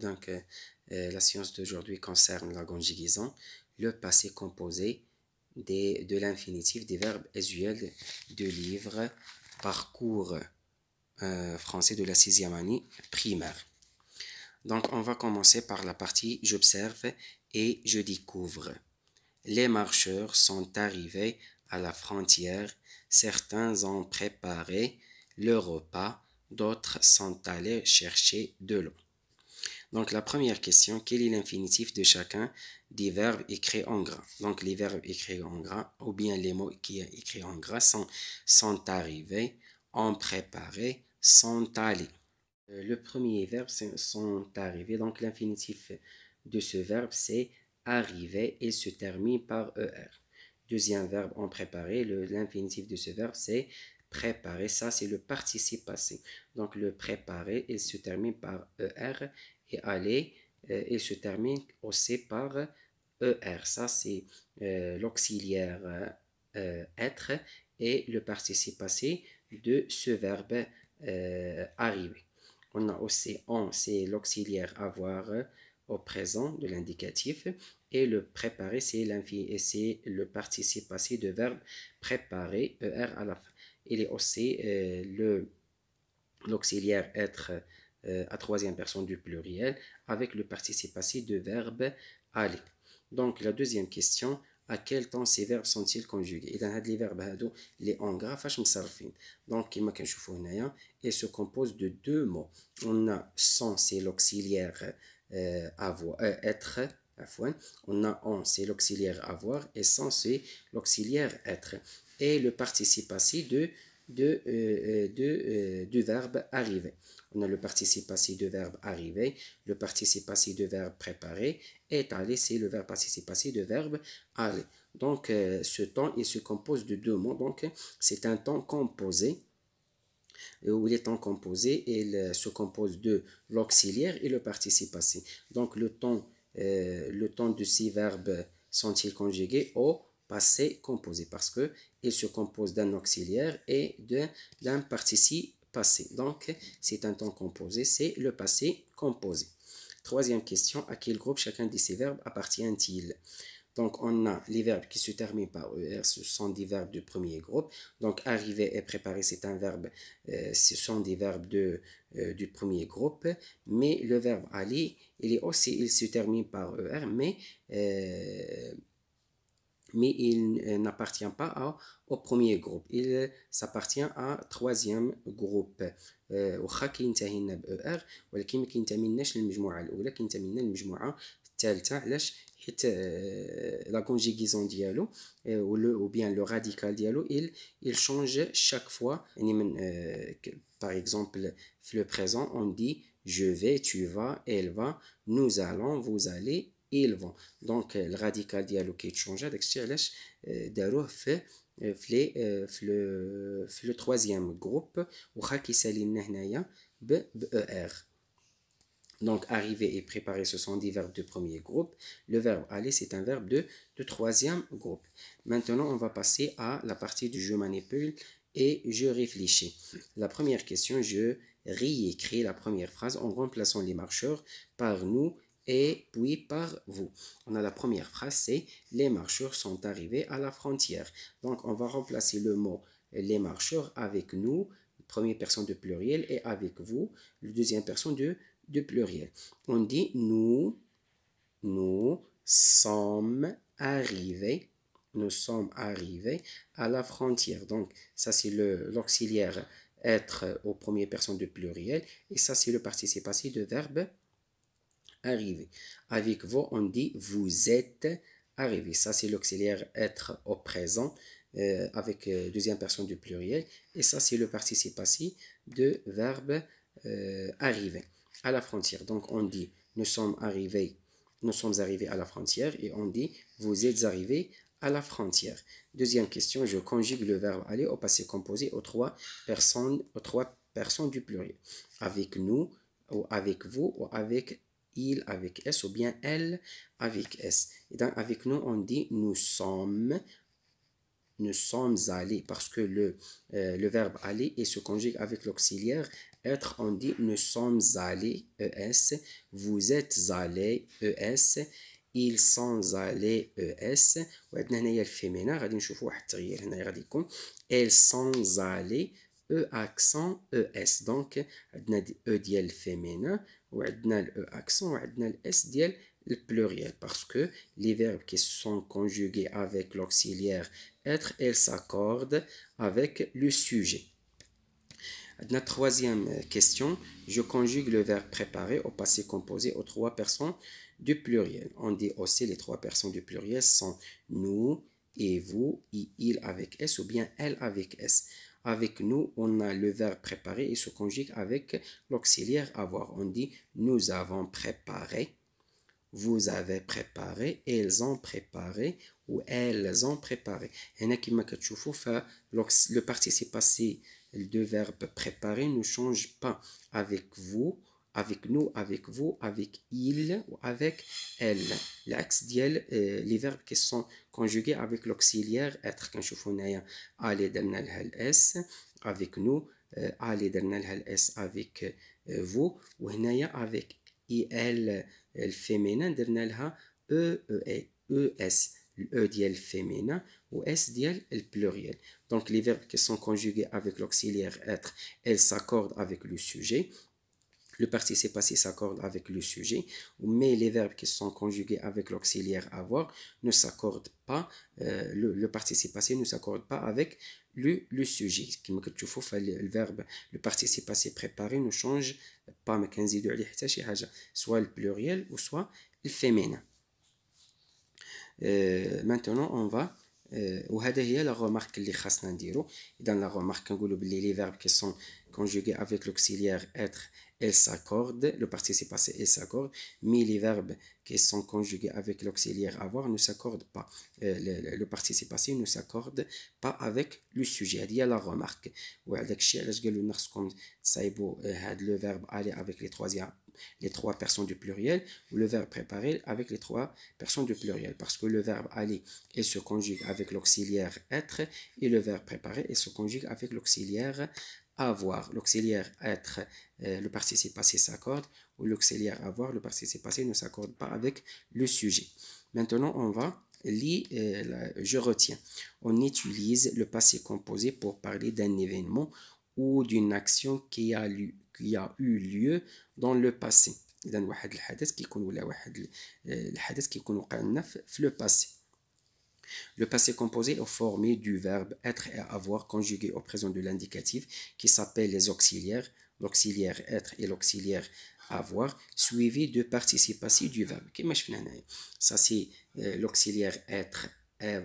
Donc, euh, euh, la science d'aujourd'hui concerne la conjugaison, le passé composé des, de l'infinitif des verbes usuels de livre, parcours euh, français de la sixième année primaire. Donc, on va commencer par la partie j'observe et je découvre. Les marcheurs sont arrivés à la frontière, certains ont préparé leur repas, d'autres sont allés chercher de l'eau. Donc la première question, quel est l'infinitif de chacun des verbes écrits en gras Donc les verbes écrits en gras ou bien les mots qui écrits en gras sont sont arrivés, ont préparé, sont allés. Euh, le premier verbe, c'est sont arrivés. Donc l'infinitif de ce verbe, c'est arriver et se termine par er. Deuxième verbe, ont préparé. L'infinitif de ce verbe, c'est préparer. Ça, c'est le participe passé. Donc, le préparer, il se termine par ER et aller, euh, il se termine aussi par ER. Ça, c'est euh, l'auxiliaire euh, être et le participe passé de ce verbe arriver. On a aussi en, c'est l'auxiliaire avoir au présent de l'indicatif et le préparer, c'est l'infini et c'est le participe passé de verbe préparer, ER à la fin il est aussi euh, le l'auxiliaire être euh, à troisième personne du pluriel avec le participe de verbe aller. Donc la deuxième question, à quel temps ces verbes sont-ils conjugués Et dans verbes verbes, les les أونغا donc, il Donc, et se compose de deux mots on a sans, l'auxiliaire avoir euh, être on a on c'est l'auxiliaire avoir et sans c'est l'auxiliaire être et le participe de, de, euh, euh, euh, du verbe arriver. On a le participe passé du verbe arriver, le participe passé du verbe préparer et aller, c'est le verbe participe passé du verbe aller. Donc, ce temps, il se compose de deux mots. Donc, c'est un temps composé où les temps composés, il se compose de l'auxiliaire et le participe passé Donc, le temps, le temps de ces verbes sont-ils conjugués au passé composé parce que il se compose d'un auxiliaire et d'un participe passé. Donc, c'est un temps composé, c'est le passé composé. Troisième question, à quel groupe chacun de ces verbes appartient-il donc, on a les verbes qui se terminent par ER, ce sont des verbes du premier groupe. Donc, arriver et préparer, c'est un verbe, euh, ce sont des verbes de, euh, du premier groupe. Mais le verbe aller, il, est aussi, il se termine par ER, mais euh, mais il euh, n'appartient pas au premier groupe il euh, s'appartient à troisième groupe واخا كينتهينا ب ار ولكن ما كينتمناش للمجموعه الاولى كينتمنا للمجموعه الثالثه علاش حيت لا كونجيغيزون ديالو ou bien le radical ديالو il il change chaque fois يعني من euh, par exemple le présent on dit je vais tu vas elle va nous allons vous allez ils vont. Donc, euh, le radical dialogue qui est changé, c'est euh, euh, علاش le troisième groupe e, donc arriver et préparer ce sont des verbes de premier groupe le verbe aller c'est un verbe de, de troisième groupe maintenant on va passer à la partie du je manipule et je réfléchis. La première question, je réécris la première phrase en remplaçant les marcheurs par nous et puis par vous. On a la première phrase, c'est les marcheurs sont arrivés à la frontière. Donc on va remplacer le mot les marcheurs avec nous, première personne de pluriel, et avec vous, deuxième personne de, pluriel. On dit nous, nous sommes arrivés, nous sommes arrivés à la frontière. Donc ça c'est l'auxiliaire être au premier personne de pluriel, et ça c'est le participe passé de verbe arrivé. Avec vous, on dit vous êtes arrivé. Ça, c'est l'auxiliaire être au présent euh, avec euh, deuxième personne du pluriel. Et ça, c'est le participe passé de verbe euh, arriver à la frontière. Donc, on dit nous sommes arrivés, nous sommes arrivés à la frontière et on dit vous êtes arrivés à la frontière. Deuxième question, je conjugue le verbe aller au passé composé aux trois personnes, aux trois personnes du pluriel. Avec nous, ou avec vous, ou avec il avec S ou bien elle avec S. Et donc avec nous, on dit nous sommes, nous sommes allés parce que le, euh, le verbe aller et se conjugue avec l'auxiliaire être. On dit nous sommes allés, ES, vous êtes allés, ES. ils sont allés ES وعندنا هنايا الفيمينا غادي نشوفوا واحد التغيير هنايا va يكون elles sont allées. »« E accent ES donc عندنا E ديال féminin a le euh, accent s a le pluriel parce que les verbes qui sont conjugués avec l'auxiliaire être, ils s'accordent avec le sujet. La troisième euh, question, je conjugue le verbe préparer au passé composé aux trois personnes du pluriel. On dit aussi les trois personnes du pluriel sont nous et vous, il avec S ou bien elle avec S. Avec nous, on a le verbe préparer et se conjugue avec l'auxiliaire avoir. On dit nous avons préparé, vous avez préparé, elles ont préparé ou elles ont préparé. le participe passé, le verbe préparer ne change pas avec vous avec nous, avec vous, avec il ou avec elle. L'axe diel, les verbes qui sont conjugués avec l'auxiliaire être, quand je fais aller s, avec nous, aller le « s avec euh, vous, ou avec il, le féminin, dans e e, e, e, s. Le diel féminin ou S diel le pluriel. Donc les verbes qui sont conjugués avec l'auxiliaire être, elles s'accordent avec le sujet le participe passé s'accorde avec le sujet, mais les verbes qui sont conjugués avec l'auxiliaire avoir ne s'accordent pas, euh, le, participe passé ne s'accorde pas avec le, le sujet. Comme faut faire le verbe, le participe passé préparé ne change pas, soit le pluriel ou soit le féminin. Euh, maintenant, on va وهذا euh, هي la remarque اللي خاصنا نديرو اذا لا on كنقولوا que les verbes qui sont conjugués avec l'auxiliaire être... Elle s'accorde, le participe passé s'accorde, s'accorde, mais les verbes qui sont conjugués avec l'auxiliaire avoir ne s'accordent pas. Euh, le, participe passé ne s'accorde pas avec le sujet. Il y a la remarque. Euh, le verbe aller avec les trois personnes du pluriel ou le verbe préparer avec les trois personnes du pluriel parce que le verbe aller il se conjugue avec l'auxiliaire être et le verbe préparer il se conjugue avec l'auxiliaire avoir. L'auxiliaire être, euh, le participe passé s'accorde, ou l'auxiliaire avoir, le participe passé ne s'accorde pas avec le sujet. Maintenant, on va lire, euh, je retiens. On utilise le passé composé pour parler d'un événement ou d'une action qui a, eu lieu dans le passé. Le passé composé est formé du verbe être et avoir conjugué au présent de l'indicatif qui s'appelle les auxiliaires, l'auxiliaire être et l'auxiliaire avoir, suivi de participe du verbe. Ça, c'est euh, l'auxiliaire être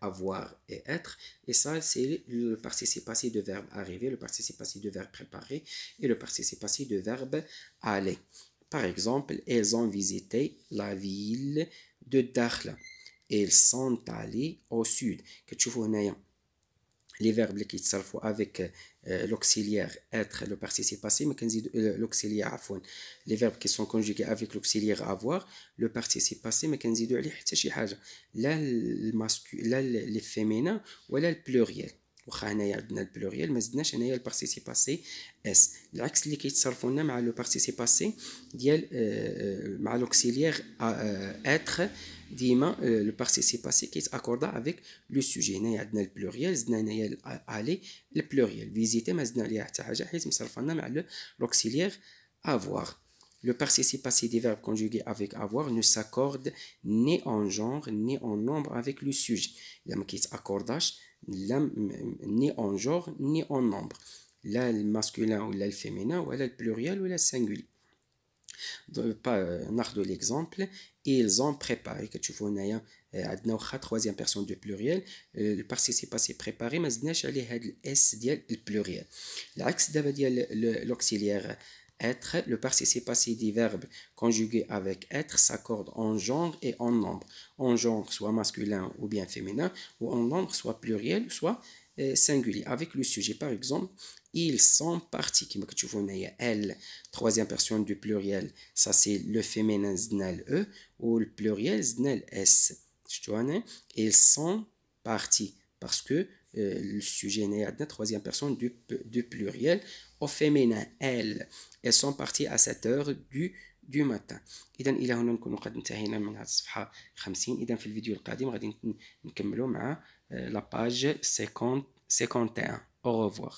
avoir et être. Et ça, c'est le participe passé de verbe arriver, le participe passé de verbe préparer et le participe passé de verbe aller. Par exemple, elles ont visité la ville de Dakhla ils sont allés au sud. que Les verbes qui sont avec euh, l'auxiliaire être, le participe passé, mais euh, l'auxiliaire Les verbes qui sont conjugués avec l'auxiliaire avoir, le participe passé, mais qu'on dit Là, le féminin ou là, le pluriel. واخا عندنا البلوريال ما زدناش هنايا اس العكس اللي كيتصرفوا لنا مع لو passé ديال euh, être euh, le participe passé qui accordé avec le sujet. y a le pluriel, y a le pluriel. Visiter, l'auxiliaire avoir. Le participe passé des verbes conjugués avec avoir ne s'accorde ni en genre ni en nombre avec le sujet. Il avons accordé ni en genre ni en nombre. Le masculin ou le féminin, le pluriel ou le singulier. Euh, de l'exemple ils ont préparé que tu vois a une euh, troisième personne du pluriel le euh, participe passé préparé ما زدناش عليه s le pluriel. L'axe, pluriel. L'axe le l'auxiliaire être le participe passé des verbes conjugués avec être s'accorde en genre et en nombre en genre soit masculin ou bien féminin ou en nombre soit pluriel soit singulier avec le sujet par exemple ils sont partis on كتشوفوا هنايا ال troisième personne du pluriel ça c'est le féminin znel e ou le pluriel زدنا s ils sont partis parce que le sujet est la troisième personne du, du pluriel au féminin elles elles sont parties à 7 heures du du matin اذا الى هنا نكون قد انتهينا من هذه الصفحه 50 اذا في الفيديو القادم غادي نكملوا مع la 50 51 Au revoir